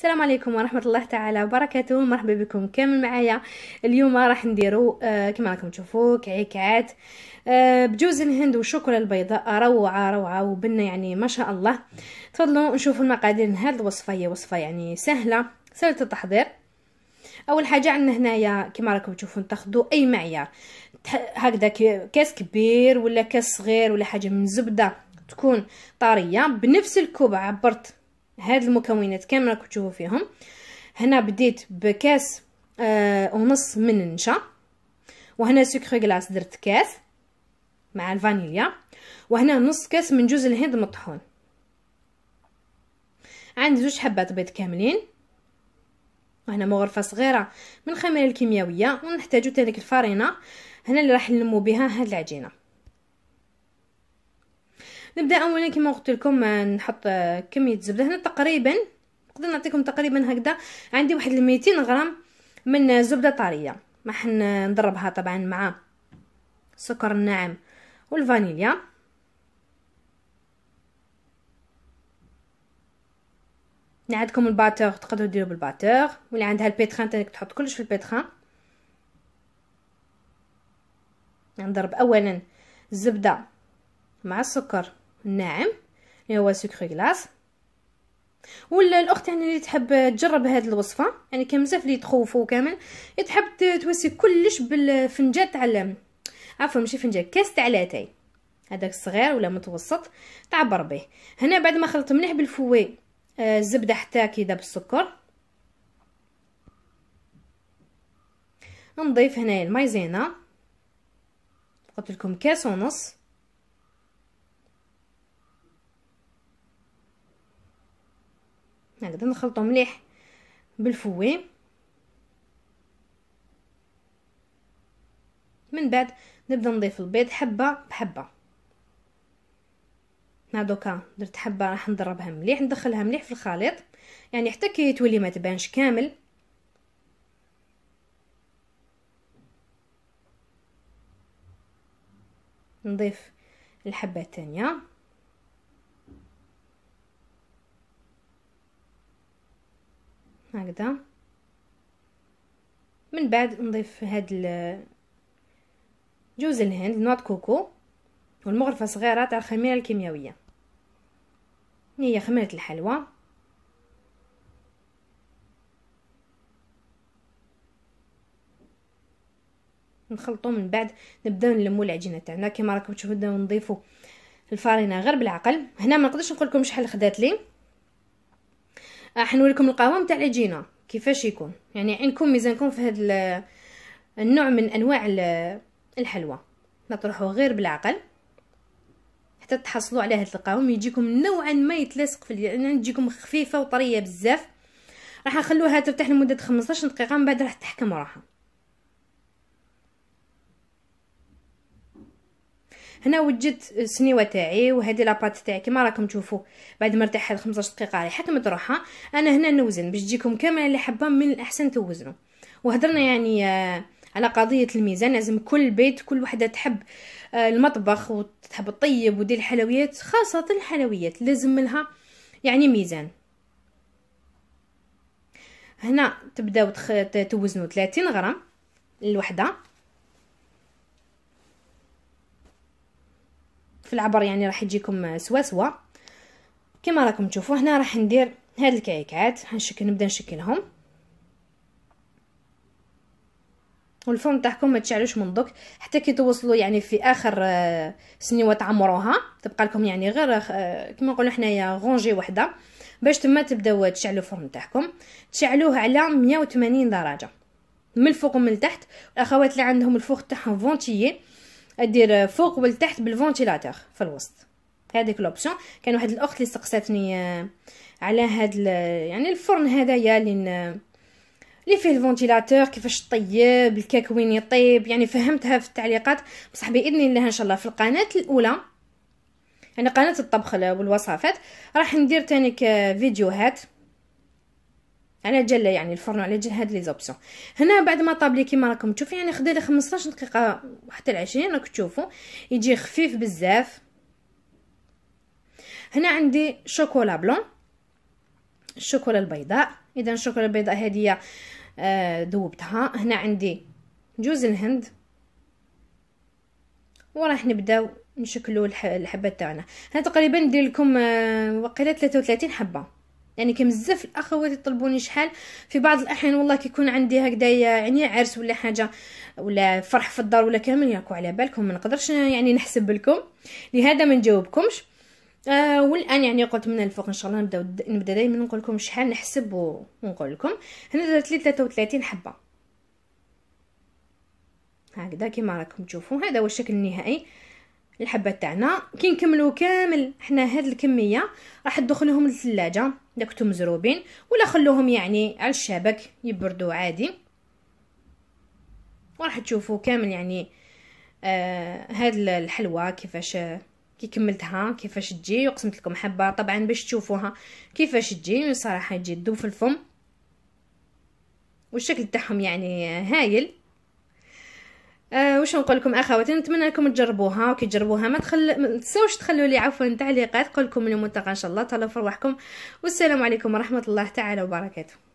السلام عليكم ورحمة الله تعالى وبركاته مرحبا بكم كامل معايا اليوم راح نديرو آه كما راكم تشوفوا كعكات آه بجوز الهند والشوكولا البيضاء روعة روعة وبنا يعني ما شاء الله تفضلوا نشوفوا المقادير هذه الوصفة هي وصفة يعني سهلة سهلة التحضير اول حاجه عندنا هنايا كما راكم تشوفوا تاخذوا اي معيار هكذا كاس كبير ولا كاس صغير ولا حاجه من زبده تكون طريه بنفس الكوب عبرت هاد المكونات كامل راكم تشوفوا فيهم هنا بديت بكاس آه ونص من النشا وهنا سكر غلاس درت كاس مع الفانيليا وهنا نص كاس من جوز الهند مطحون عندي زوج حبات بيض كاملين وهنا مغرفة صغيرة من الخميرة الكيميائية ونحتاجو تلك الفرينة هنا اللي راح نلمو بها هاد العجينة نبدا اولا كما قلت لكم آه، نحط آه، كميه زبده هنا تقريبا نقدر نعطيكم تقريبا هكذا عندي واحد 200 غرام من زبده طريه راح آه، نضربها طبعا مع السكر الناعم والفانيليا نعدكم عندكم الباتور تقدروا ديروا بالباتور واللي عندها البيتران تانيك تحط كلش في البيتران نضرب اولا الزبده مع السكر ناعم اللي هو سكر غلاس ولا الاخت يعني اللي تحب تجرب هذه الوصفه يعني كان بزاف اللي تخوفوا كامل إيه تحب توسي كلش بالفنجان تاع عفوا ماشي فنجان كاس تاع لاتاي هذاك الصغير ولا متوسط تعبر به هنا بعد ما خلط مليح بالفوي آه، الزبده حتى كيذاب بالسكر نضيف هنايا المايزينا قلت لكم كاس ونص هكذا يعني نخلطو مليح بالفويم من بعد نبدا نضيف البيض حبه بحبه هادوكا دوكا درت حبه راح نضربها مليح ندخلها مليح في الخليط يعني حتى كي تولي ما تبانش كامل نضيف الحبه الثانيه هكذا من بعد نضيف هاد جوز الهند نوع كوكو والمغرفه صغيره تاع الخميره الكيميائيه هي خميره الحلوى نخلطو من بعد نبداو نلمو العجينه تاعنا كيما راكم تشوفوا نضيفو الفرينه غير بالعقل هنا ما نقدرش نقول لكم شحال خدات لي آه، حنوريكم القوام تاع العجينه كيفاش يكون يعني عندكم ميزانكم في هذا النوع من انواع الحلوى ما تروحوا غير بالعقل حتى تحصلوا على هذا القوام يجيكم نوعا ما يتلاصق في اليد يعني تجيكم خفيفه وطريه بزاف راح نخلوها ترتاح لمده 15 دقيقه من بعد راح تحكم راحه هنا وجدت السنيوه تاعي وهذه لاباط تاعي كما راكم تشوفوا بعد ما ارتاحت 15 دقيقه حكمت روحها انا هنا نوزن باش تجيكم كامل اللي حابه من الاحسن توزنوا وهضرنا يعني آه، على قضيه الميزان لازم كل بيت كل وحده تحب آه، المطبخ وتحب تطيب ودي الحلويات خاصه الحلويات لازم لها يعني ميزان هنا تبداو توزنوا 30 غرام الوحده في العبر يعني راح يجيكم سوا سوا كما راكم تشوفوا هنا راح ندير هاد الكعكات هنشكل نبدا نشكلهم والفرن تاعكم ما تشعلوش من دوك حتى كي توصلوا يعني في اخر آه، سنيوات عمروها تبقى لكم يعني غير آه، كما نقولوا حنايا غونجي وحده باش تما تبداو تشعلوا الفرن تاعكم تشعلوه على 180 درجه من الفوق ومن التحت الاخوات اللي عندهم الفوق تاعهم فونتيي دير فوق والتحت بالفونتيلاتور في الوسط هذيك لوبسيون كان واحد الاخت اللي سقساتني آه، على هاد يعني الفرن هذايا اللي آه، اللي فيه الفونتيلاتور كيفاش طيب الكيك وين يطيب يعني فهمتها في التعليقات بصح باذن الله ان شاء الله في القناه الاولى يعني قناه الطبخ والوصفات راح ندير تانيك آه، فيديوهات على جل يعني الفرن على جل هاد لي زوبسيون هنا بعد ما طابلي كيما راكم تشوفوا يعني خدا لي 15 دقيقه حتى ل 20 راك تشوفوا يجي خفيف بزاف هنا عندي شوكولا بلون الشوكولا البيضاء اذا الشوكولا البيضاء هذه ذوبتها آه، هنا عندي جوز الهند وراح نبداو نشكلو الحبات تاعنا هنا تقريبا ندير لكم آه، وقيله 33 حبه يعني كم بزاف الاخوات يطلبوني شحال في بعض الاحيان والله كيكون عندي هكذا يعني عرس ولا حاجه ولا فرح في الدار ولا كامل ياكو على بالكم ما نقدرش يعني نحسب لكم لهذا ما نجاوبكمش آه والان يعني قلت من الفوق ان شاء الله نبدا نبدا دائما نقول لكم شحال نحسب ونقول لكم هنا درت لي 33 حبه هكذا كما راكم تشوفوا هذا هو الشكل النهائي الحبه تاعنا كي نكملو كامل حنا هاد الكميه راح ندخلوهم للثلاجه كنتو مزروبين ولا خلوهم يعني على الشبك يبردو عادي وراح تشوفوا كامل يعني آه هاد الحلوه كيفاش كي كملتها كيفاش تجي وقسمت لكم حبه طبعا باش تشوفوها كيفاش تجي صراحه تجي تذوب في الفم والشكل تاعهم يعني هايل آه واش نقول لكم اخواتي نتمنى لكم تجربوها وكي تجربوها ما تخل تنساوش تخلوا لي عفوا تعليقات قولكم متقى ان شاء الله تهلاو في رواحكم والسلام عليكم ورحمه الله تعالى وبركاته